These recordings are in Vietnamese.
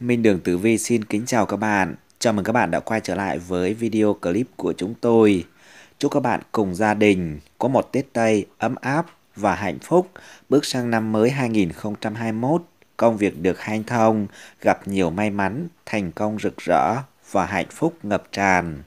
Minh Đường Tử Vi xin kính chào các bạn. Chào mừng các bạn đã quay trở lại với video clip của chúng tôi. Chúc các bạn cùng gia đình có một Tết Tây ấm áp và hạnh phúc, bước sang năm mới 2021, công việc được hanh thông, gặp nhiều may mắn, thành công rực rỡ và hạnh phúc ngập tràn.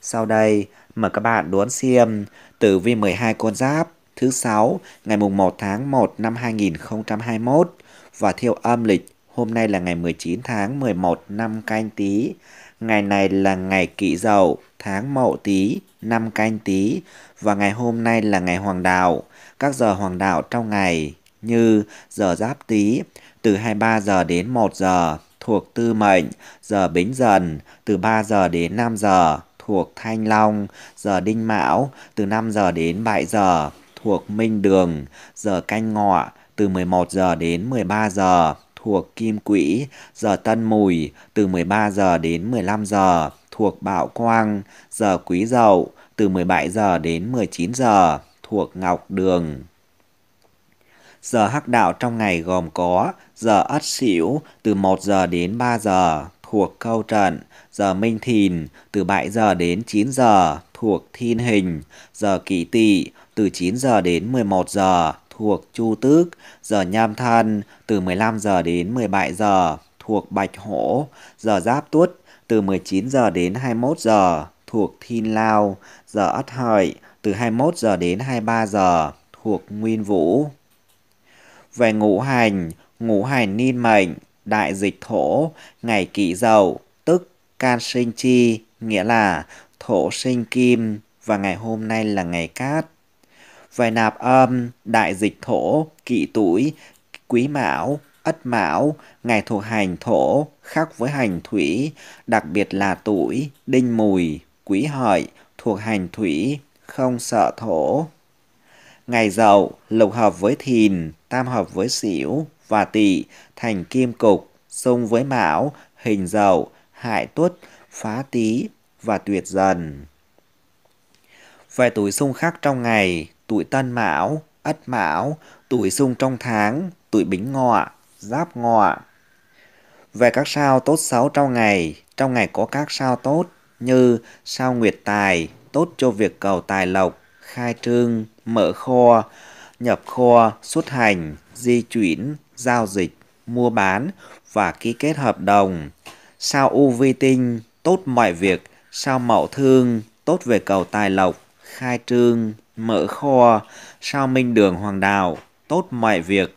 Sau đây, mời các bạn đón xem tử vi 12 con giáp thứ Sáu ngày mùng 1 tháng 1 năm 2021 và theo âm lịch Hôm nay là ngày 19 tháng 11 năm canh tý Ngày này là ngày kỵ dậu, tháng mậu tý năm canh tý Và ngày hôm nay là ngày hoàng đạo. Các giờ hoàng đạo trong ngày như giờ giáp tý từ 23 giờ đến 1 giờ thuộc tư mệnh, giờ bính dần từ 3 giờ đến 5 giờ thuộc thanh long, giờ đinh mão từ 5 giờ đến 7 giờ thuộc minh đường, giờ canh ngọ từ 11 giờ đến 13 giờ thuộc Kim Quỹ, giờ Tân Mùi từ 13 giờ đến 15 giờ thuộc bạo Quang, giờ Quý Dậu từ 17 giờ đến 19 giờ thuộc Ngọc Đường. Giờ hắc đạo trong ngày gồm có giờ Ất Sửu từ 1 giờ đến 3 giờ thuộc Câu Trận, giờ Minh Thìn từ 7 giờ đến 9 giờ thuộc Thiên Hình, giờ Kỷ Tỵ từ 9 giờ đến 11 giờ thuộc Chu Tước, giờ Nhâm Thân từ 15 giờ đến 17 giờ thuộc Bạch Hổ, giờ Giáp Tuất từ 19 giờ đến 21 giờ thuộc Thiên Lao, giờ Ất Hợi từ 21 giờ đến 23 giờ thuộc Nguyên Vũ. Về ngũ hành, ngũ hành niên mệnh, đại dịch thổ, ngày kỷ dậu, tức can sinh chi, nghĩa là thổ sinh kim và ngày hôm nay là ngày cát về nạp âm, đại dịch thổ, kỵ tuổi, quý mão, ất mão, ngày thuộc hành thổ, khác với hành thủy, đặc biệt là tuổi, đinh mùi, quý hợi, thuộc hành thủy, không sợ thổ. Ngày dậu, lục hợp với thìn, tam hợp với xỉu và tỵ, thành kim cục, xung với mão, hình dậu, hại tuất, phá tý và tuyệt dần. Về tuổi xung khắc trong ngày, tuổi Tân Mão, Ất Mão, tuổi Sung trong tháng, tuổi Bính Ngọ, Giáp Ngọ. Về các sao tốt xấu trong ngày, trong ngày có các sao tốt như sao Nguyệt Tài, tốt cho việc cầu tài lộc, khai trương, mở kho, nhập kho, xuất hành, di chuyển, giao dịch, mua bán và ký kết hợp đồng. Sao U Vi Tinh, tốt mọi việc, sao Mậu Thương, tốt về cầu tài lộc, khai trương, mở kho, sao minh đường hoàng đào, tốt mọi việc.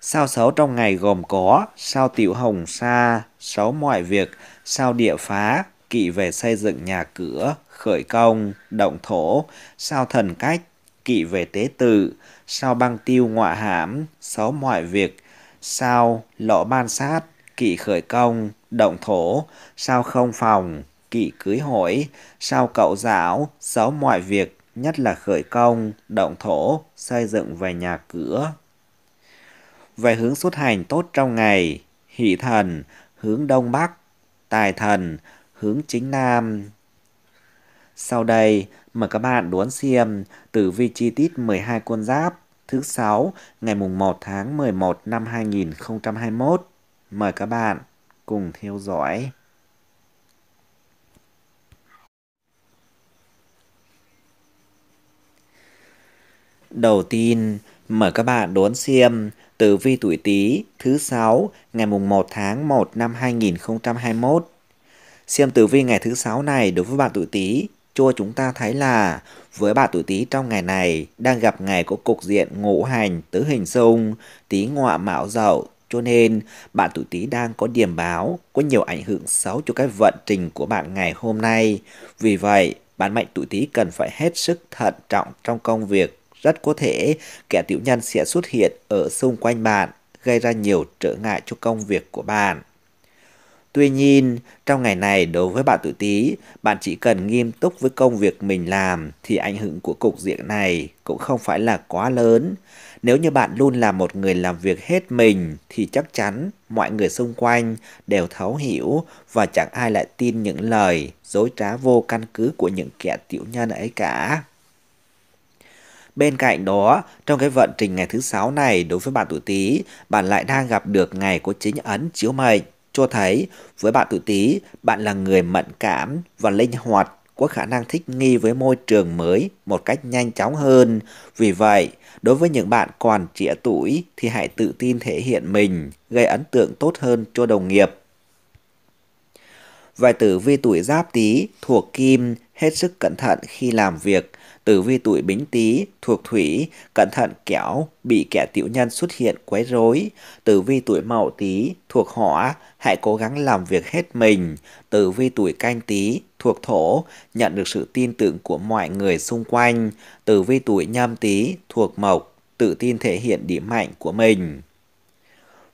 Sao xấu trong ngày gồm có sao tiểu hồng sa, xấu mọi việc, sao địa phá, kỵ về xây dựng nhà cửa, khởi công, động thổ, sao thần cách, kỵ về tế tự, sao băng tiêu ngọa hãm, xấu mọi việc, sao lọ ban sát, kỵ khởi công, động thổ, sao không phòng, kỵ cưới hỏi, sao cậu giáo, xấu mọi việc, nhất là khởi công, động thổ, xây dựng về nhà cửa. Về hướng xuất hành tốt trong ngày, hỷ thần, hướng đông bắc, tài thần, hướng chính nam. Sau đây, mời các bạn đón xem tử vi chi tiết 12 con giáp thứ 6 ngày mùng 1 tháng 11 năm 2021. Mời các bạn cùng theo dõi. Đầu tiên, mời các bạn đón xem tử vi tuổi Tý thứ 6 ngày mùng 1 tháng 1 năm 2021. Xem tử vi ngày thứ 6 này đối với bạn tuổi Tý, cho chúng ta thấy là với bạn tuổi Tý trong ngày này đang gặp ngày có cục diện ngũ hành tứ hình xung, Tý ngọa Mão dậu, cho nên bạn tuổi Tý đang có điểm báo có nhiều ảnh hưởng xấu cho cái vận trình của bạn ngày hôm nay. Vì vậy, bạn mệnh tuổi Tý cần phải hết sức thận trọng trong công việc rất có thể kẻ tiểu nhân sẽ xuất hiện ở xung quanh bạn, gây ra nhiều trở ngại cho công việc của bạn. Tuy nhiên, trong ngày này đối với bạn tuổi Tý, bạn chỉ cần nghiêm túc với công việc mình làm thì ảnh hưởng của cục diện này cũng không phải là quá lớn. Nếu như bạn luôn là một người làm việc hết mình thì chắc chắn mọi người xung quanh đều thấu hiểu và chẳng ai lại tin những lời dối trá vô căn cứ của những kẻ tiểu nhân ấy cả. Bên cạnh đó, trong cái vận trình ngày thứ sáu này đối với bạn tuổi Tý, bạn lại đang gặp được ngày có chính ấn chiếu mệnh, cho thấy với bạn tuổi Tý, bạn là người mẫn cảm và linh hoạt, có khả năng thích nghi với môi trường mới một cách nhanh chóng hơn. Vì vậy, đối với những bạn còn trẻ tuổi thì hãy tự tin thể hiện mình, gây ấn tượng tốt hơn cho đồng nghiệp. Vài tử vi tuổi giáp tý thuộc kim hết sức cẩn thận khi làm việc. Tử vi tuổi bính tý thuộc thủy, cẩn thận kẻo bị kẻ tiểu nhân xuất hiện quấy rối. Tử vi tuổi mậu tý thuộc hỏa, hãy cố gắng làm việc hết mình. Tử vi tuổi canh tý thuộc thổ, nhận được sự tin tưởng của mọi người xung quanh. Tử vi tuổi nhâm tý thuộc mộc, tự tin thể hiện điểm mạnh của mình.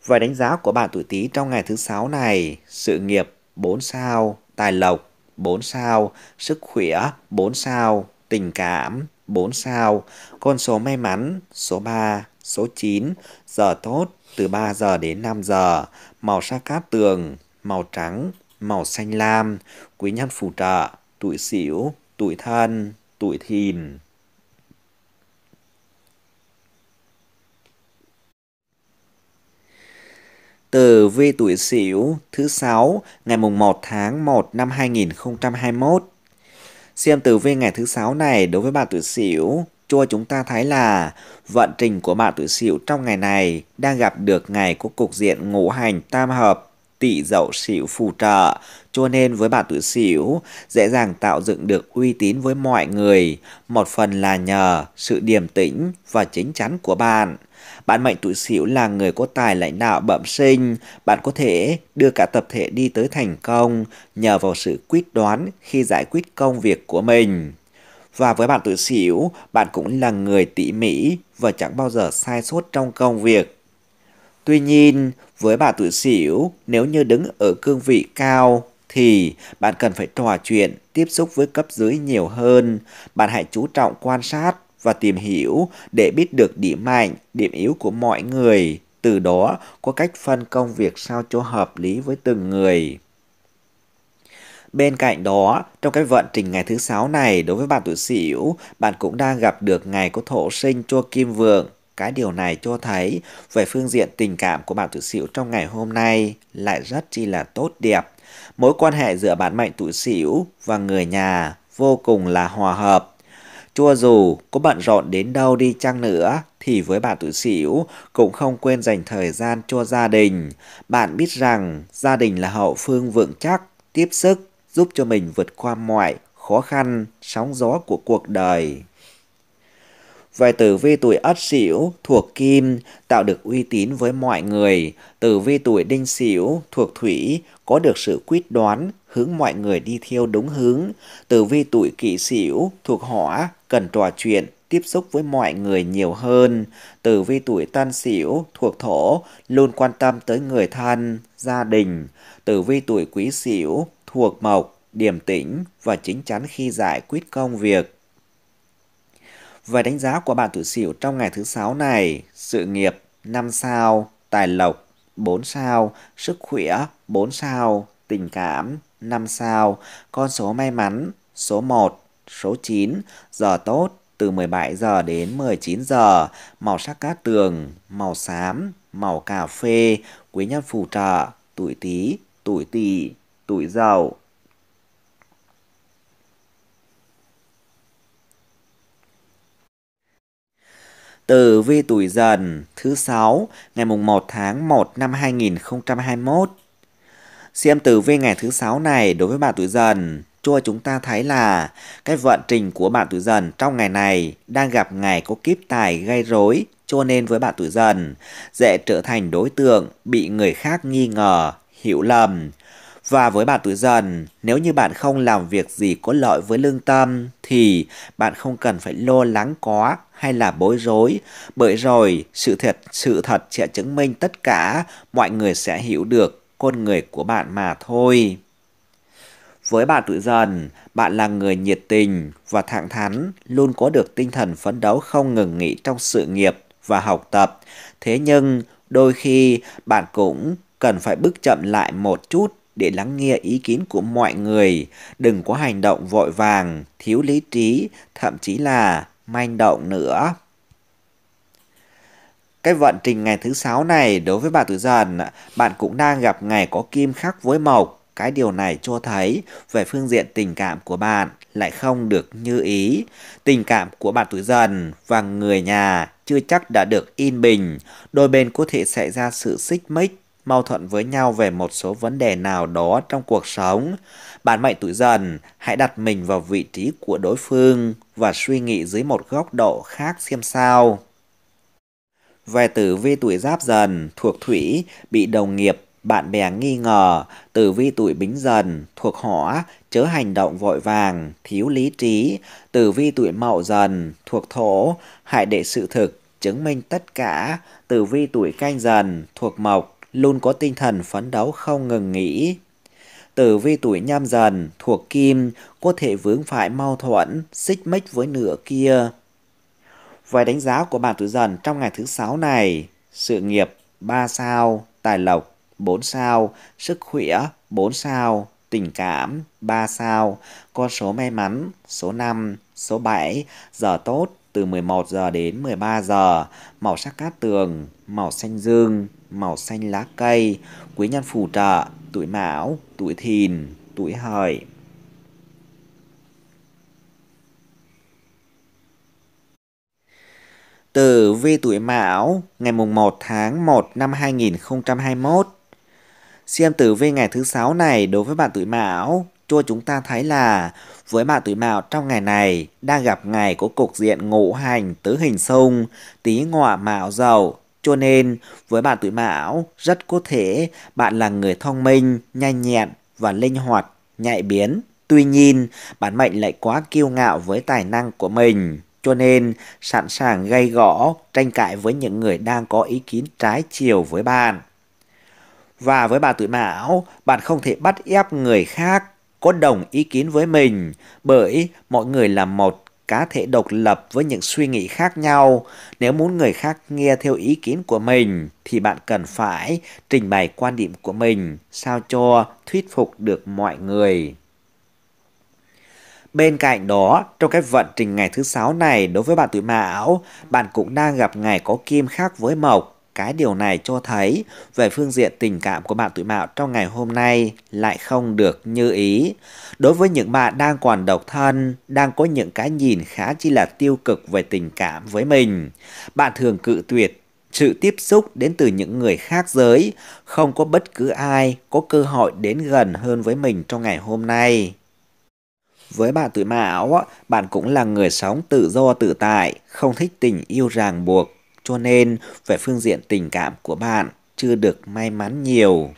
Và đánh giá của bạn tuổi tý trong ngày thứ sáu này, sự nghiệp 4 sao, tài lộc 4 sao, sức khỏe 4 sao, tình cảm 4 sao, con số may mắn số 3, số 9, giờ tốt từ 3 giờ đến 5 giờ, màu sắc cát tường, màu trắng, màu xanh lam, quý nhân phù trợ, tuổi xỉu, tuổi thân, tuổi thìn. Tử vi tuổi Sửu thứ sáu ngày mùng 1 tháng 1 năm 2021. Xem tử vi ngày thứ sáu này đối với bạn tuổi Sửu, cho chúng ta thấy là vận trình của bạn tuổi Sửu trong ngày này đang gặp được ngày của cục diện ngũ hành tam hợp tỵ dậu sửu phù trợ, cho nên với bạn tuổi sửu dễ dàng tạo dựng được uy tín với mọi người, một phần là nhờ sự điềm tĩnh và chính chắn của bạn. Bạn mệnh tuổi Sửu là người có tài lãnh đạo bẩm sinh, bạn có thể đưa cả tập thể đi tới thành công nhờ vào sự quyết đoán khi giải quyết công việc của mình. Và với bạn tuổi Sửu, bạn cũng là người tỉ mỉ và chẳng bao giờ sai sót trong công việc. Tuy nhiên, với bạn tuổi Sửu, nếu như đứng ở cương vị cao thì bạn cần phải trò chuyện, tiếp xúc với cấp dưới nhiều hơn. Bạn hãy chú trọng quan sát và tìm hiểu để biết được điểm mạnh, điểm yếu của mọi người, từ đó có cách phân công việc sao cho hợp lý với từng người. Bên cạnh đó, trong cái vận trình ngày thứ sáu này đối với bạn tuổi Sửu, bạn cũng đang gặp được ngày có thổ sinh cho Kim Vượng. Cái điều này cho thấy về phương diện tình cảm của bạn tuổi Sửu trong ngày hôm nay lại rất chi là tốt đẹp. Mối quan hệ giữa bạn mệnh tuổi Sửu và người nhà vô cùng là hòa hợp Chua dù có bận rộn đến đâu đi chăng nữa thì với bà tự xỉu cũng không quên dành thời gian cho gia đình. Bạn biết rằng gia đình là hậu phương vững chắc, tiếp sức, giúp cho mình vượt qua mọi khó khăn, sóng gió của cuộc đời. Vài tử vi tuổi Ất Sửu thuộc Kim tạo được uy tín với mọi người, tử vi tuổi Đinh Sửu thuộc Thủy có được sự quyết đoán, hướng mọi người đi theo đúng hướng, tử vi tuổi Kỷ Sửu thuộc Hỏa cần trò chuyện, tiếp xúc với mọi người nhiều hơn, tử vi tuổi Tân Sửu thuộc Thổ luôn quan tâm tới người thân, gia đình, tử vi tuổi Quý Sửu thuộc Mộc điềm tĩnh và chính chắn khi giải quyết công việc về đánh giá của bạn tuổi Sửu trong ngày thứ sáu này, sự nghiệp 5 sao, tài lộc 4 sao, sức khỏe 4 sao, tình cảm 5 sao, con số may mắn số 1, số 9, giờ tốt từ 17 giờ đến 19 giờ, màu sắc cát tường, màu xám, màu cà phê, quý nhân phù trợ, tuổi Tý, tuổi Tỵ, tuổi Dậu. Tử vi tuổi dần thứ 6 ngày mùng 1 tháng 1 năm 2021. Xem tử vi ngày thứ 6 này đối với bạn tuổi dần cho chúng ta thấy là cái vận trình của bạn tuổi dần trong ngày này đang gặp ngày có kiếp tài gây rối cho nên với bạn tuổi dần dễ trở thành đối tượng bị người khác nghi ngờ hiểu lầm và với bạn tuổi dần, nếu như bạn không làm việc gì có lợi với lương tâm thì bạn không cần phải lo lắng quá hay là bối rối, bởi rồi sự thật sự thật sẽ chứng minh tất cả, mọi người sẽ hiểu được con người của bạn mà thôi. Với bạn tuổi dần, bạn là người nhiệt tình và thẳng thắn, luôn có được tinh thần phấn đấu không ngừng nghỉ trong sự nghiệp và học tập. Thế nhưng, đôi khi bạn cũng cần phải bước chậm lại một chút để lắng nghe ý kiến của mọi người, đừng có hành động vội vàng, thiếu lý trí, thậm chí là manh động nữa. Cái vận trình ngày thứ sáu này đối với bà tuổi dần, bạn cũng đang gặp ngày có kim khắc với mộc. Cái điều này cho thấy về phương diện tình cảm của bạn lại không được như ý. Tình cảm của bạn tuổi dần và người nhà chưa chắc đã được yên bình. Đôi bên có thể xảy ra sự xích mích mâu thuẫn với nhau về một số vấn đề nào đó trong cuộc sống. Bạn mệnh tuổi dần, hãy đặt mình vào vị trí của đối phương và suy nghĩ dưới một góc độ khác xem sao. Về tử vi tuổi giáp dần, thuộc thủy, bị đồng nghiệp bạn bè nghi ngờ, tử vi tuổi bính dần, thuộc hỏa, chớ hành động vội vàng, thiếu lý trí, tử vi tuổi mậu dần, thuộc thổ, hãy để sự thực, chứng minh tất cả, tử vi tuổi canh dần, thuộc mộc, luôn có tinh thần phấn đấu không ngừng nghỉ. Tử vi tuổi nhâm dần thuộc kim có thể vướng phải mâu thuẫn, xích mích với nửa kia. Vài đánh giá của bạn tuổi dần trong ngày thứ sáu này, sự nghiệp 3 sao, tài lộc 4 sao, sức khỏe 4 sao, tình cảm 3 sao, con số may mắn số 5, số 7, giờ tốt từ 11 giờ đến 13 giờ, màu sắc cát tường, màu xanh dương, màu xanh lá cây, quý nhân phù trợ, tuổi mão, tuổi thìn, tuổi hợi. Tử vi tuổi Mão ngày mùng 1 tháng 1 năm 2021. Xem tử vi ngày thứ sáu này đối với bạn tuổi Mão cho chúng ta thấy là với mạng tuổi mạo trong ngày này đang gặp ngày có cục diện ngũ hành tứ hình xung, tí ngọ mạo dậu. Cho nên với bạn tuổi mão rất có thể bạn là người thông minh, nhanh nhẹn và linh hoạt, nhạy biến. Tuy nhiên, bản mệnh lại quá kiêu ngạo với tài năng của mình cho nên sẵn sàng gây gõ, tranh cãi với những người đang có ý kiến trái chiều với bạn. Và với bạn tuổi mão, bạn không thể bắt ép người khác có đồng ý kiến với mình bởi mọi người là một cá thể độc lập với những suy nghĩ khác nhau. Nếu muốn người khác nghe theo ý kiến của mình thì bạn cần phải trình bày quan điểm của mình sao cho thuyết phục được mọi người. Bên cạnh đó, trong cái vận trình ngày thứ sáu này đối với bạn tuổi Mão, bạn cũng đang gặp ngày có kim khác với Mộc cái điều này cho thấy về phương diện tình cảm của bạn tuổi mạo trong ngày hôm nay lại không được như ý. Đối với những bạn đang còn độc thân, đang có những cái nhìn khá chi là tiêu cực về tình cảm với mình, bạn thường cự tuyệt sự tiếp xúc đến từ những người khác giới, không có bất cứ ai có cơ hội đến gần hơn với mình trong ngày hôm nay. Với bạn tuổi mão, bạn cũng là người sống tự do tự tại, không thích tình yêu ràng buộc cho nên về phương diện tình cảm của bạn chưa được may mắn nhiều.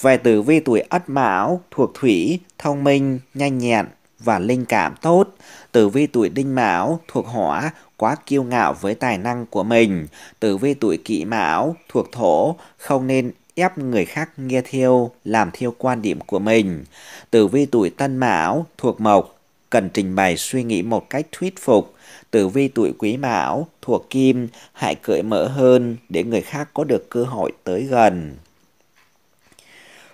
Về tử vi tuổi Ất Mão thuộc thủy, thông minh, nhanh nhẹn và linh cảm tốt. Tử vi tuổi Đinh Mão thuộc hỏa, quá kiêu ngạo với tài năng của mình. Tử vi tuổi Kỷ Mão thuộc thổ, không nên ép người khác nghe theo, làm theo quan điểm của mình. Tử vi tuổi Tân Mão thuộc mộc, cần trình bày suy nghĩ một cách thuyết phục tử vi tuổi quý mão thuộc kim hãy cởi mở hơn để người khác có được cơ hội tới gần.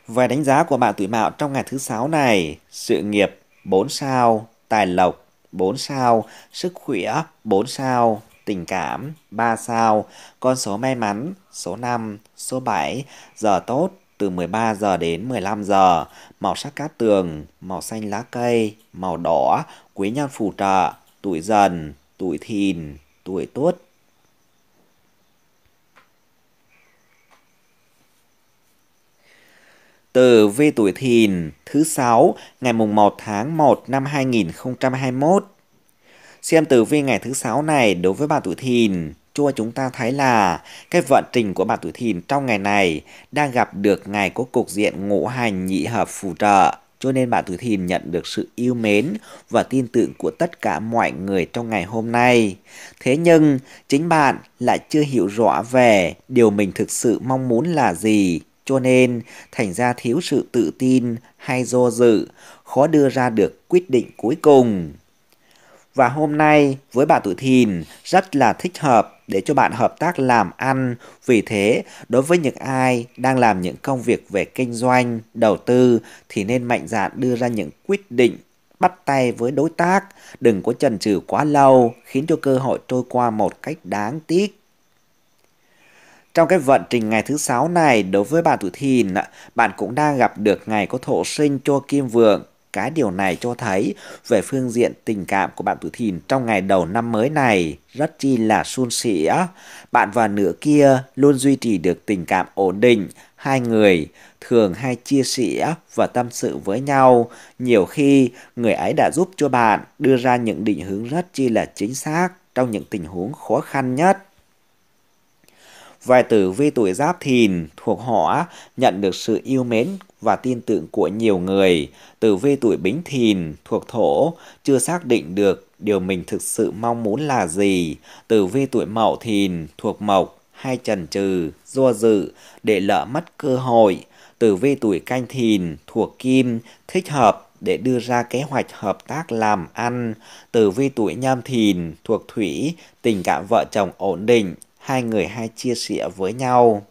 Về đánh giá của bạn tuổi mão trong ngày thứ sáu này, sự nghiệp 4 sao, tài lộc 4 sao, sức khỏe 4 sao, tình cảm 3 sao, con số may mắn số 5, số 7, giờ tốt từ 13 giờ đến 15 giờ, màu sắc cát tường, màu xanh lá cây, màu đỏ, quý nhân phù trợ, tuổi dần, tuổi thìn, tuổi tuất. Tử vi tuổi thìn thứ 6 ngày mùng 1 tháng 1 năm 2021. Xem tử vi ngày thứ 6 này đối với bạn tuổi thìn cho chúng ta thấy là cái vận trình của bạn tuổi thìn trong ngày này đang gặp được ngày có cục diện ngũ hành nhị hợp phù trợ cho nên bạn Thúy Thìn nhận được sự yêu mến và tin tưởng của tất cả mọi người trong ngày hôm nay. Thế nhưng, chính bạn lại chưa hiểu rõ về điều mình thực sự mong muốn là gì. Cho nên, thành ra thiếu sự tự tin hay do dự, khó đưa ra được quyết định cuối cùng. Và hôm nay với bạn tuổi thìn rất là thích hợp để cho bạn hợp tác làm ăn. Vì thế, đối với những ai đang làm những công việc về kinh doanh, đầu tư thì nên mạnh dạn đưa ra những quyết định bắt tay với đối tác, đừng có chần chừ quá lâu khiến cho cơ hội trôi qua một cách đáng tiếc. Trong cái vận trình ngày thứ sáu này đối với bạn tuổi thìn, bạn cũng đang gặp được ngày có thổ sinh cho kim vượng cái điều này cho thấy về phương diện tình cảm của bạn tuổi thìn trong ngày đầu năm mới này rất chi là suôn sẻ. Bạn và nửa kia luôn duy trì được tình cảm ổn định, hai người thường hay chia sẻ và tâm sự với nhau. Nhiều khi người ấy đã giúp cho bạn đưa ra những định hướng rất chi là chính xác trong những tình huống khó khăn nhất. Vài tử vi tuổi giáp thìn thuộc họ nhận được sự yêu mến và tin tưởng của nhiều người, từ vi tuổi bính thìn thuộc thổ chưa xác định được điều mình thực sự mong muốn là gì, từ vi tuổi mậu thìn thuộc mộc hay trần trừ, do dự để lỡ mất cơ hội, từ vi tuổi canh thìn thuộc kim thích hợp để đưa ra kế hoạch hợp tác làm ăn. từ vi tuổi nhâm thìn thuộc thủy, tình cảm vợ chồng ổn định, hai người hay chia sẻ với nhau.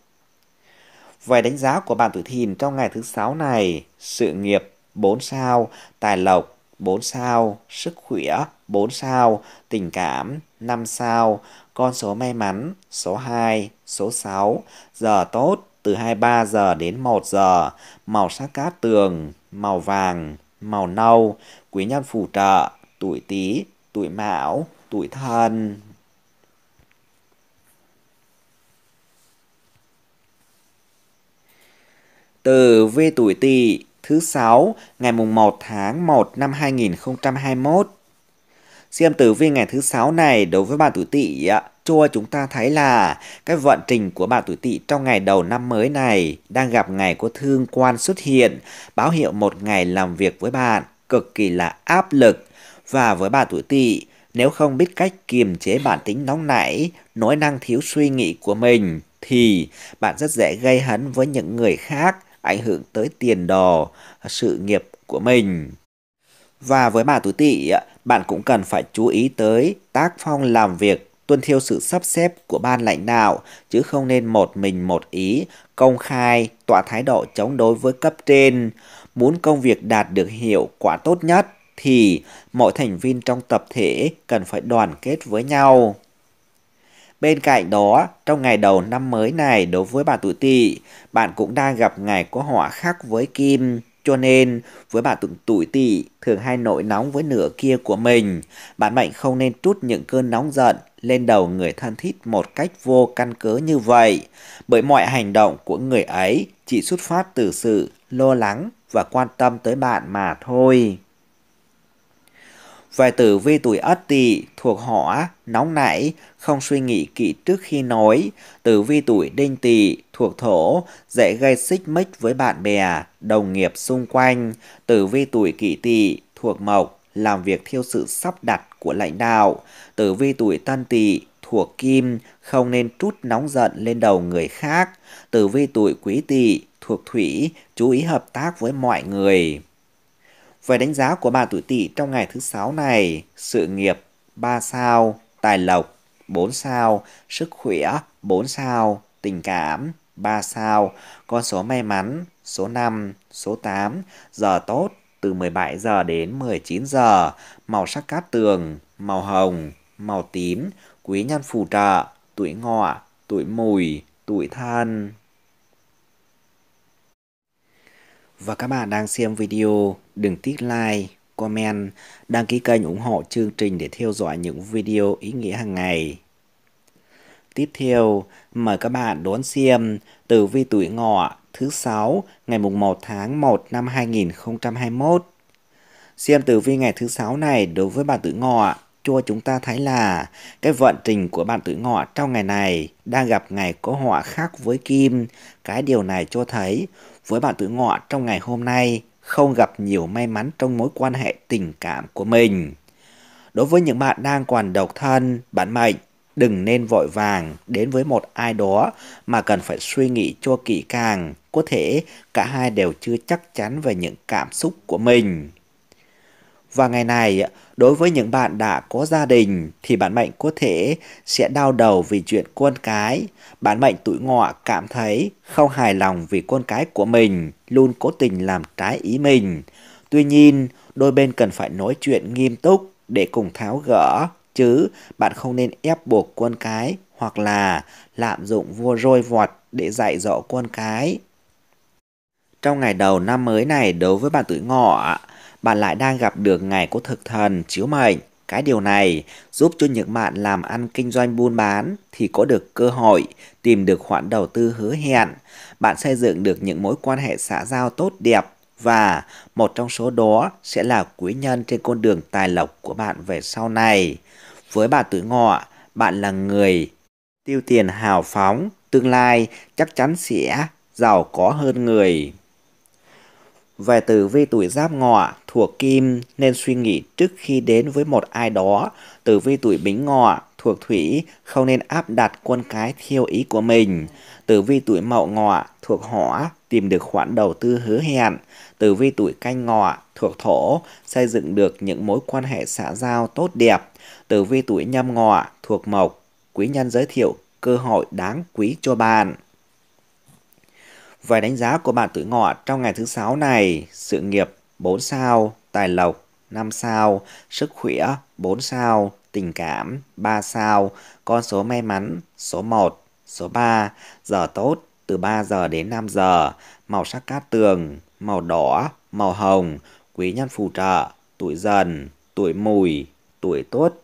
Về đánh giá của bạn tuổi thìn trong ngày thứ sáu này, sự nghiệp 4 sao, tài lộc 4 sao, sức khỏe 4 sao, tình cảm 5 sao, con số may mắn số 2, số 6, giờ tốt từ 23 giờ đến 1 giờ, màu sắc cát tường, màu vàng, màu nâu, quý nhân phù trợ, tuổi Tý, tuổi Mão, tuổi Thân. Tử vi tuổi Tỵ thứ 6 ngày mùng 1 tháng 1 năm 2021. Xem tử vi ngày thứ 6 này đối với bạn tuổi Tỵ cho chúng ta thấy là cái vận trình của bạn tuổi Tỵ trong ngày đầu năm mới này đang gặp ngày của thương quan xuất hiện, báo hiệu một ngày làm việc với bạn cực kỳ là áp lực và với bạn tuổi Tỵ nếu không biết cách kiềm chế bản tính nóng nảy, nói năng thiếu suy nghĩ của mình thì bạn rất dễ gây hấn với những người khác ảnh hưởng tới tiền đồ, sự nghiệp của mình. Và với bà tuổi tỵ, bạn cũng cần phải chú ý tới tác phong làm việc tuân theo sự sắp xếp của ban lãnh đạo chứ không nên một mình một ý công khai tỏa thái độ chống đối với cấp trên muốn công việc đạt được hiệu quả tốt nhất thì mọi thành viên trong tập thể cần phải đoàn kết với nhau Bên cạnh đó, trong ngày đầu năm mới này đối với bạn tuổi tỵ, bạn cũng đang gặp ngày có hỏa khắc với kim. Cho nên, với bạn tuổi tỵ thường hay nổi nóng với nửa kia của mình, bạn mệnh không nên trút những cơn nóng giận lên đầu người thân thiết một cách vô căn cứ như vậy, bởi mọi hành động của người ấy chỉ xuất phát từ sự lo lắng và quan tâm tới bạn mà thôi. Vài tử vi tuổi ất tỵ thuộc hỏa, nóng nảy, không suy nghĩ kỹ trước khi nói. Tử vi tuổi đinh tỵ thuộc thổ, dễ gây xích mích với bạn bè, đồng nghiệp xung quanh. Tử vi tuổi kỷ tỵ thuộc mộc, làm việc theo sự sắp đặt của lãnh đạo. Tử vi tuổi tân tỵ thuộc kim, không nên trút nóng giận lên đầu người khác. Tử vi tuổi quý tỵ thuộc thủy, chú ý hợp tác với mọi người. Về đánh giá của bà tuổi tỵ trong ngày thứ sáu này, sự nghiệp 3 sao, tài lộc 4 sao, sức khỏe 4 sao, tình cảm 3 sao, con số may mắn số 5, số 8, giờ tốt từ 17 giờ đến 19 giờ, màu sắc cát tường, màu hồng, màu tím, quý nhân phù trợ, tuổi ngọ, tuổi mùi, tuổi thân. Và các bạn đang xem video Đừng tiếc like, comment, đăng ký kênh ủng hộ chương trình để theo dõi những video ý nghĩa hàng ngày. Tiếp theo, mời các bạn đón xem tử vi tuổi ngọ thứ 6 ngày mùng 1 tháng 1 năm 2021. Xem tử vi ngày thứ 6 này đối với bạn tuổi ngọ cho chúng ta thấy là cái vận trình của bạn tuổi ngọ trong ngày này đang gặp ngày có họa khác với kim. Cái điều này cho thấy với bạn tuổi ngọ trong ngày hôm nay không gặp nhiều may mắn trong mối quan hệ tình cảm của mình. Đối với những bạn đang còn độc thân, bạn mệnh, đừng nên vội vàng đến với một ai đó mà cần phải suy nghĩ cho kỹ càng, có thể cả hai đều chưa chắc chắn về những cảm xúc của mình. Và ngày này, Đối với những bạn đã có gia đình thì bản mệnh có thể sẽ đau đầu vì chuyện con cái. Bản mệnh tuổi ngọ cảm thấy không hài lòng vì con cái của mình, luôn cố tình làm trái ý mình. Tuy nhiên, đôi bên cần phải nói chuyện nghiêm túc để cùng tháo gỡ, chứ bạn không nên ép buộc con cái hoặc là lạm dụng vua roi vọt để dạy dỗ con cái. Trong ngày đầu năm mới này đối với bạn tuổi ngọ bạn lại đang gặp được ngày của thực thần chiếu mệnh. Cái điều này giúp cho những bạn làm ăn kinh doanh buôn bán thì có được cơ hội tìm được khoản đầu tư hứa hẹn. Bạn xây dựng được những mối quan hệ xã giao tốt đẹp và một trong số đó sẽ là quý nhân trên con đường tài lộc của bạn về sau này. Với bà tuổi ngọ, bạn là người tiêu tiền hào phóng, tương lai chắc chắn sẽ giàu có hơn người. Về tử vi tuổi giáp ngọ thuộc kim nên suy nghĩ trước khi đến với một ai đó. Tử vi tuổi bính ngọ thuộc thủy không nên áp đặt quân cái thiêu ý của mình. Tử vi tuổi mậu ngọ thuộc hỏa tìm được khoản đầu tư hứa hẹn. Tử vi tuổi canh ngọ thuộc thổ xây dựng được những mối quan hệ xã giao tốt đẹp. Tử vi tuổi nhâm ngọ thuộc mộc quý nhân giới thiệu cơ hội đáng quý cho bạn. Vài đánh giá của bạn tuổi ngọ trong ngày thứ sáu này, sự nghiệp 4 sao, tài lộc 5 sao, sức khỏe 4 sao, tình cảm 3 sao, con số may mắn số 1, số 3, giờ tốt từ 3 giờ đến 5 giờ, màu sắc cát tường, màu đỏ, màu hồng, quý nhân phù trợ, tuổi dần, tuổi mùi, tuổi tốt,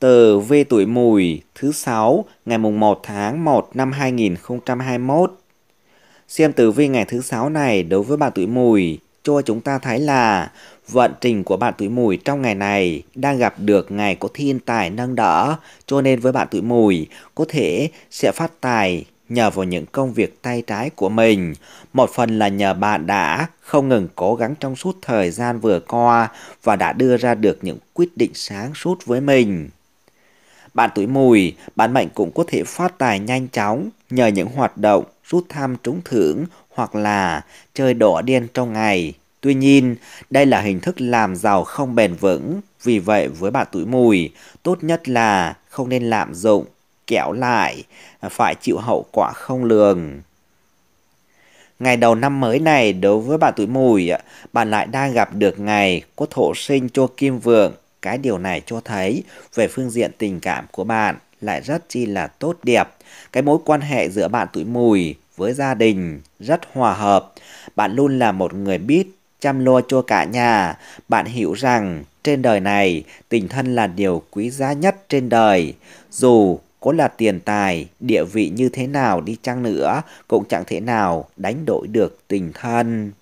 tờ V tuổi mùi thứ 6 ngày mùng 1 tháng 1 năm 2021. Xem tử vi ngày thứ 6 này đối với bạn tuổi mùi cho chúng ta thấy là vận trình của bạn tuổi mùi trong ngày này đang gặp được ngày có thiên tài nâng đỡ cho nên với bạn tuổi mùi có thể sẽ phát tài nhờ vào những công việc tay trái của mình. Một phần là nhờ bạn đã không ngừng cố gắng trong suốt thời gian vừa qua và đã đưa ra được những quyết định sáng suốt với mình. Bạn tuổi mùi, bạn mệnh cũng có thể phát tài nhanh chóng nhờ những hoạt động rút thăm trúng thưởng hoặc là chơi đỏ điên trong ngày. Tuy nhiên, đây là hình thức làm giàu không bền vững, vì vậy với bạn tuổi mùi, tốt nhất là không nên lạm dụng, kéo lại, phải chịu hậu quả không lường. Ngày đầu năm mới này đối với bạn tuổi mùi, bạn lại đang gặp được ngày có thổ sinh cho kim vượng cái điều này cho thấy về phương diện tình cảm của bạn lại rất chi là tốt đẹp. Cái mối quan hệ giữa bạn tuổi mùi với gia đình rất hòa hợp. Bạn luôn là một người biết chăm lo cho cả nhà. Bạn hiểu rằng trên đời này tình thân là điều quý giá nhất trên đời. Dù có là tiền tài, địa vị như thế nào đi chăng nữa cũng chẳng thể nào đánh đổi được tình thân.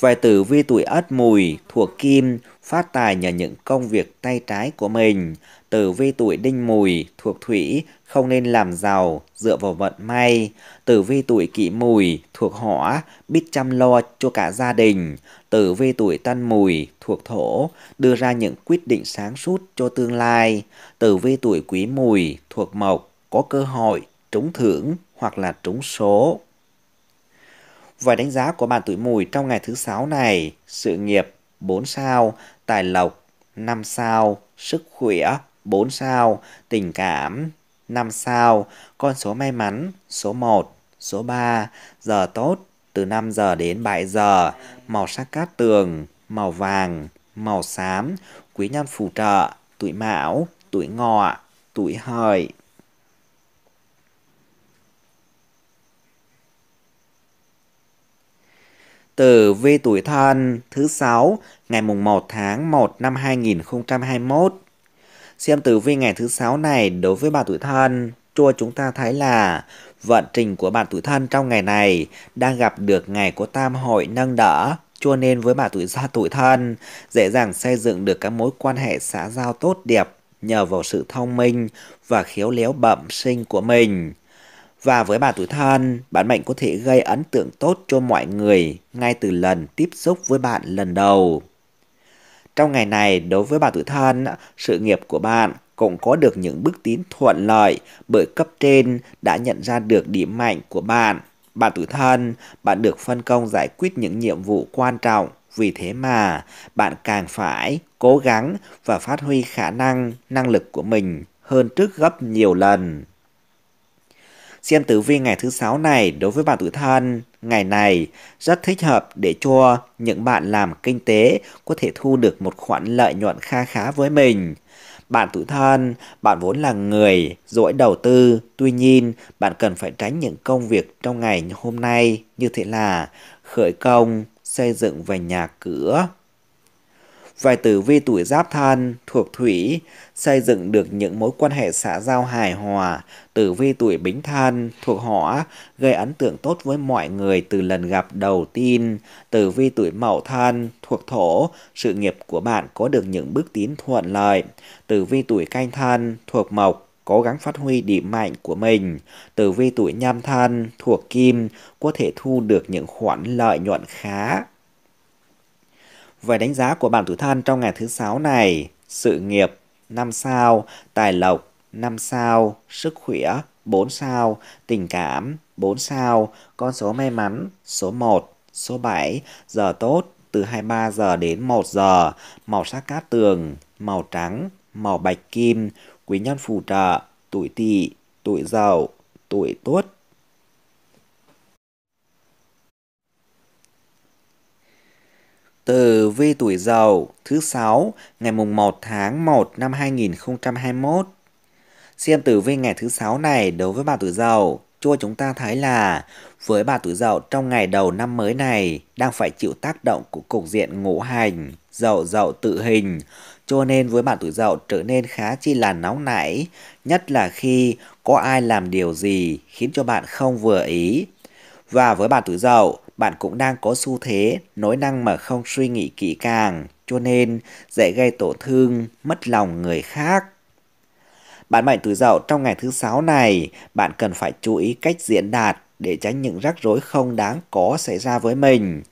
Về tử vi tuổi Ất Mùi thuộc Kim phát tài nhờ những công việc tay trái của mình. Tử vi tuổi đinh mùi thuộc thủy không nên làm giàu dựa vào vận may. Tử vi tuổi kỷ mùi thuộc hỏa biết chăm lo cho cả gia đình. Tử vi tuổi tân mùi thuộc thổ đưa ra những quyết định sáng suốt cho tương lai. Tử vi tuổi quý mùi thuộc mộc có cơ hội trúng thưởng hoặc là trúng số. Vài đánh giá của bạn tuổi mùi trong ngày thứ sáu này, sự nghiệp 4 sao, tài lộc 5 sao, sức khỏe 4 sao, tình cảm 5 sao, con số may mắn số 1, số 3, giờ tốt từ 5 giờ đến 7 giờ, màu sắc cát tường, màu vàng, màu xám, quý nhân phù trợ, tuổi mão, tuổi ngọ, tuổi hợi. tử vi tuổi thân thứ sáu ngày mùng 1 tháng 1 năm 2021. Xem tử vi ngày thứ sáu này đối với bà tuổi thân, cho chúng ta thấy là vận trình của bạn tuổi thân trong ngày này đang gặp được ngày của tam hội nâng đỡ, cho nên với bà tuổi gia tuổi thân dễ dàng xây dựng được các mối quan hệ xã giao tốt đẹp nhờ vào sự thông minh và khéo léo bẩm sinh của mình. Và với bà tuổi thân, bạn mệnh có thể gây ấn tượng tốt cho mọi người ngay từ lần tiếp xúc với bạn lần đầu. Trong ngày này, đối với bà tuổi thân, sự nghiệp của bạn cũng có được những bước tiến thuận lợi bởi cấp trên đã nhận ra được điểm mạnh của bạn. Bạn tuổi thân, bạn được phân công giải quyết những nhiệm vụ quan trọng, vì thế mà bạn càng phải cố gắng và phát huy khả năng, năng lực của mình hơn trước gấp nhiều lần xem tử vi ngày thứ sáu này đối với bạn tuổi thân ngày này rất thích hợp để cho những bạn làm kinh tế có thể thu được một khoản lợi nhuận kha khá với mình. Bạn tuổi thân, bạn vốn là người dỗi đầu tư, tuy nhiên bạn cần phải tránh những công việc trong ngày hôm nay như thế là khởi công, xây dựng về nhà cửa, vài tử vi tuổi giáp thân thuộc thủy xây dựng được những mối quan hệ xã giao hài hòa tử vi tuổi bính thân thuộc hỏa gây ấn tượng tốt với mọi người từ lần gặp đầu tiên tử vi tuổi mậu thân thuộc thổ sự nghiệp của bạn có được những bước tiến thuận lợi tử vi tuổi canh thân thuộc mộc cố gắng phát huy điểm mạnh của mình. Tử vi tuổi nhâm thân thuộc kim có thể thu được những khoản lợi nhuận khá. Về đánh giá của bạn tuổi thân trong ngày thứ sáu này, sự nghiệp 5 sao, tài lộc 5 sao, sức khỏe 4 sao, tình cảm 4 sao, con số may mắn số 1, số 7, giờ tốt từ 23 giờ đến 1 giờ, màu sắc cát tường, màu trắng, màu bạch kim, quý nhân phù trợ, tuổi tỵ, tuổi dậu, tuổi tuất, Từ Vi tuổi Dậu thứ sáu ngày mùng 1 tháng 1 năm 2021. Xem tử vi ngày thứ sáu này đối với bà tuổi Dậu, cho chúng ta thấy là với bà tuổi Dậu trong ngày đầu năm mới này đang phải chịu tác động của cục diện ngũ hành, Dậu Dậu tự hình, cho nên với bạn tuổi Dậu trở nên khá chi là nóng nảy, nhất là khi có ai làm điều gì khiến cho bạn không vừa ý. Và với bạn tuổi Dậu, bạn cũng đang có xu thế nói năng mà không suy nghĩ kỹ càng, cho nên dễ gây tổn thương, mất lòng người khác. Bạn mệnh tuổi dậu trong ngày thứ sáu này, bạn cần phải chú ý cách diễn đạt để tránh những rắc rối không đáng có xảy ra với mình.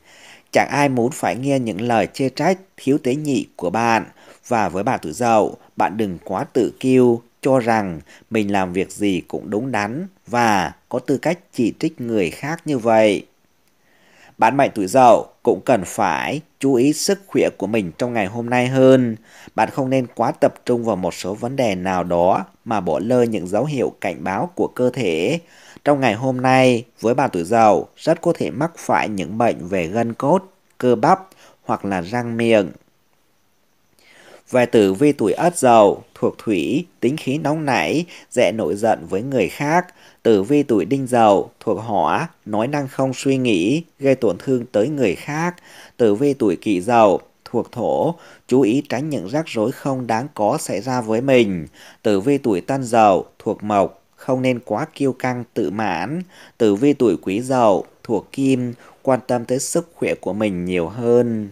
Chẳng ai muốn phải nghe những lời chê trách, thiếu tế nhị của bạn. Và với bạn tuổi dậu, bạn đừng quá tự kiêu, cho rằng mình làm việc gì cũng đúng đắn và có tư cách chỉ trích người khác như vậy. Bạn mệnh tuổi dậu cũng cần phải chú ý sức khỏe của mình trong ngày hôm nay hơn. Bạn không nên quá tập trung vào một số vấn đề nào đó mà bỏ lơ những dấu hiệu cảnh báo của cơ thể. Trong ngày hôm nay, với bà tuổi dậu rất có thể mắc phải những bệnh về gân cốt, cơ bắp hoặc là răng miệng. Về tử vi tuổi ất dậu, thuộc thủy, tính khí nóng nảy, dễ nổi giận với người khác, tử vi tuổi đinh dậu thuộc hỏa, nói năng không suy nghĩ, gây tổn thương tới người khác. Tử vi tuổi kỷ dậu thuộc thổ, chú ý tránh những rắc rối không đáng có xảy ra với mình. Tử vi tuổi tân dậu thuộc mộc, không nên quá kiêu căng tự mãn. Tử vi tuổi quý dậu thuộc kim, quan tâm tới sức khỏe của mình nhiều hơn.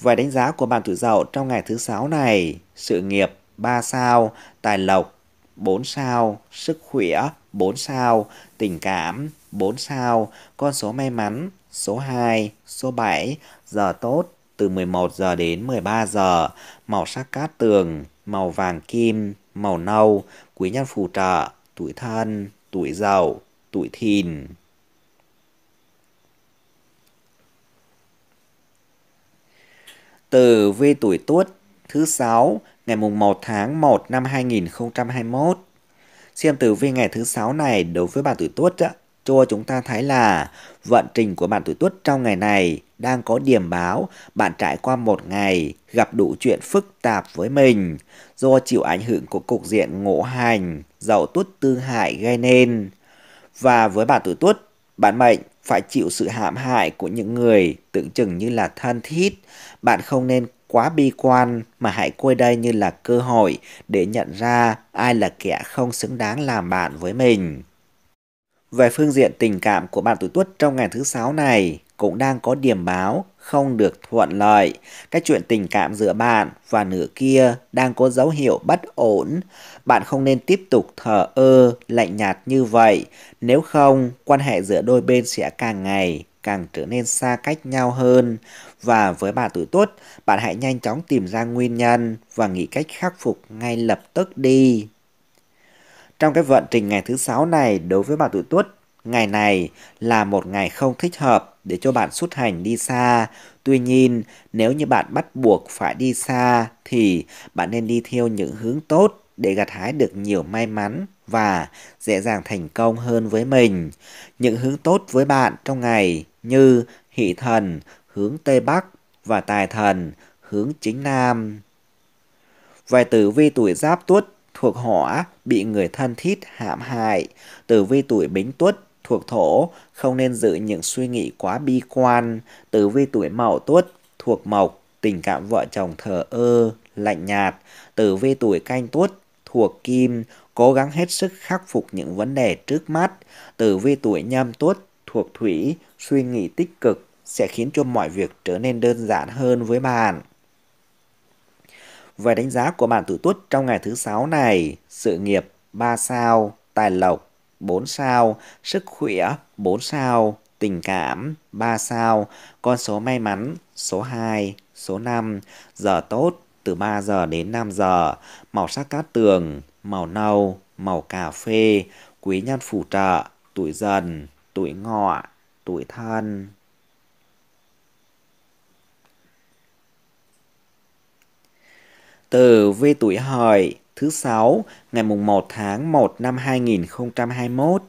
Và đánh giá của bạn tuổi dậu trong ngày thứ sáu này, sự nghiệp 3 sao, tài lộc 4 sao, sức khỏe 4 sao, tình cảm 4 sao, con số may mắn số 2, số 7, giờ tốt từ 11 giờ đến 13 giờ, màu sắc cát tường, màu vàng kim, màu nâu, quý nhân phù trợ, tuổi thân, tuổi giàu, tuổi thìn. Từ vi tuổi tuất thứ 6 ngày mùng 1 tháng 1 năm 2021 Xem tử vi ngày thứ sáu này đối với bạn tuổi tuất á, cho chúng ta thấy là vận trình của bạn tuổi tuất trong ngày này đang có điểm báo bạn trải qua một ngày gặp đủ chuyện phức tạp với mình do chịu ảnh hưởng của cục diện ngũ hành dậu tuất tư hại gây nên. Và với bạn tuổi tuất, bạn mệnh phải chịu sự hãm hại của những người tưởng chừng như là thân thiết. Bạn không nên quá bi quan mà hãy coi đây như là cơ hội để nhận ra ai là kẻ không xứng đáng làm bạn với mình. Về phương diện tình cảm của bạn tuổi tuất trong ngày thứ sáu này cũng đang có điểm báo không được thuận lợi. Cái chuyện tình cảm giữa bạn và nửa kia đang có dấu hiệu bất ổn. Bạn không nên tiếp tục thờ ơ, lạnh nhạt như vậy. Nếu không, quan hệ giữa đôi bên sẽ càng ngày càng trở nên xa cách nhau hơn. Và với bà tuổi tuất, bạn hãy nhanh chóng tìm ra nguyên nhân và nghĩ cách khắc phục ngay lập tức đi. Trong cái vận trình ngày thứ sáu này đối với bà tuổi tuất, ngày này là một ngày không thích hợp để cho bạn xuất hành đi xa. Tuy nhiên, nếu như bạn bắt buộc phải đi xa thì bạn nên đi theo những hướng tốt để gặt hái được nhiều may mắn và dễ dàng thành công hơn với mình. Những hướng tốt với bạn trong ngày như hỷ thần, hướng Tây Bắc và tài thần, hướng chính Nam. Vài tử vi tuổi giáp tuất thuộc hỏa bị người thân thiết hãm hại. Tử vi tuổi bính tuất thuộc thổ không nên giữ những suy nghĩ quá bi quan. Tử vi tuổi mậu tuất thuộc mộc tình cảm vợ chồng thờ ơ, lạnh nhạt. Tử vi tuổi canh tuất thuộc kim cố gắng hết sức khắc phục những vấn đề trước mắt. Từ vi tuổi nhâm tuất thuộc thủy, suy nghĩ tích cực sẽ khiến cho mọi việc trở nên đơn giản hơn với bạn. Về đánh giá của bạn tuổi tuất trong ngày thứ sáu này, sự nghiệp 3 sao, tài lộc 4 sao, sức khỏe 4 sao, tình cảm 3 sao, con số may mắn số 2, số 5, giờ tốt từ 3 giờ đến 5 giờ, màu sắc cát tường màu nâu, màu cà phê, quý nhân phù trợ, tuổi dần, tuổi ngọ, tuổi thân. Từ vi tuổi hợi thứ sáu ngày mùng 1 tháng 1 năm 2021.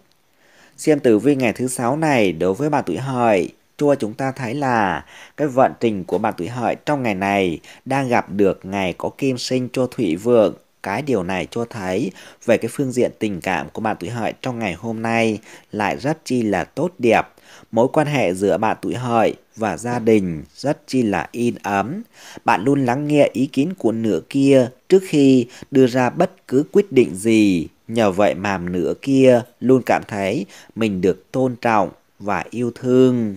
Xem tử vi ngày thứ sáu này đối với bà tuổi hợi cho chúng ta thấy là cái vận trình của bà tuổi hợi trong ngày này đang gặp được ngày có kim sinh cho thủy vượng cái điều này cho thấy về cái phương diện tình cảm của bạn tuổi hợi trong ngày hôm nay lại rất chi là tốt đẹp. Mối quan hệ giữa bạn tuổi hợi và gia đình rất chi là in ấm. Bạn luôn lắng nghe ý kiến của nửa kia trước khi đưa ra bất cứ quyết định gì. Nhờ vậy mà nửa kia luôn cảm thấy mình được tôn trọng và yêu thương.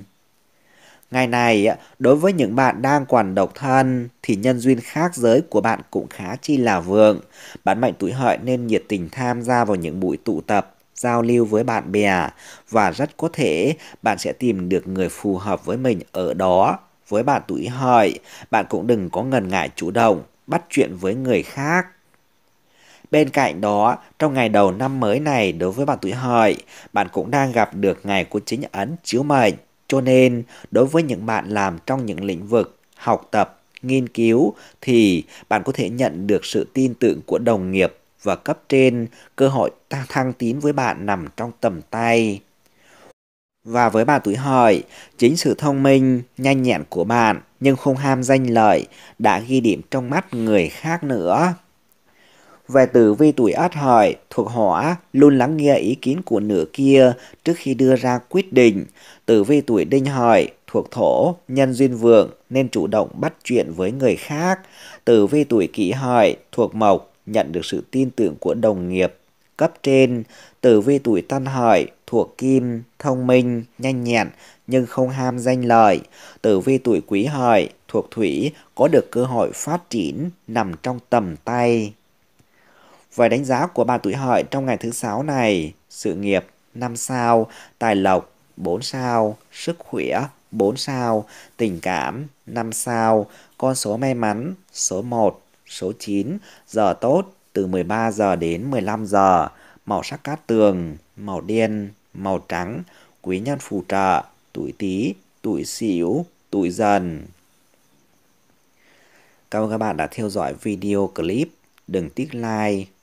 Ngày này, đối với những bạn đang còn độc thân thì nhân duyên khác giới của bạn cũng khá chi là vượng. Bạn mệnh tuổi hợi nên nhiệt tình tham gia vào những buổi tụ tập, giao lưu với bạn bè và rất có thể bạn sẽ tìm được người phù hợp với mình ở đó. Với bạn tuổi hợi, bạn cũng đừng có ngần ngại chủ động, bắt chuyện với người khác. Bên cạnh đó, trong ngày đầu năm mới này đối với bạn tuổi hợi, bạn cũng đang gặp được ngày của chính ấn chiếu mệnh cho nên, đối với những bạn làm trong những lĩnh vực học tập, nghiên cứu thì bạn có thể nhận được sự tin tưởng của đồng nghiệp và cấp trên, cơ hội thăng tín với bạn nằm trong tầm tay. Và với bà tuổi hợi, chính sự thông minh, nhanh nhẹn của bạn nhưng không ham danh lợi đã ghi điểm trong mắt người khác nữa. Về tử vi tuổi át hợi thuộc hỏa luôn lắng nghe ý kiến của nửa kia trước khi đưa ra quyết định. Tử vi tuổi đinh hợi thuộc thổ nhân duyên vượng nên chủ động bắt chuyện với người khác. Tử vi tuổi kỷ hợi thuộc mộc nhận được sự tin tưởng của đồng nghiệp cấp trên. Tử vi tuổi tân hợi thuộc kim thông minh nhanh nhẹn nhưng không ham danh lợi. Tử vi tuổi quý hợi thuộc thủy có được cơ hội phát triển nằm trong tầm tay. Với đánh giá của bà tuổi hợi trong ngày thứ sáu này, sự nghiệp 5 sao, tài lộc 4 sao, sức khỏe 4 sao, tình cảm 5 sao, con số may mắn số 1, số 9, giờ tốt từ 13 giờ đến 15 giờ, màu sắc cát tường, màu đen, màu trắng, quý nhân phù trợ, tuổi Tý, tuổi Sửu, tuổi Dần. Cảm ơn các bạn đã theo dõi video clip. Đừng tiếc like,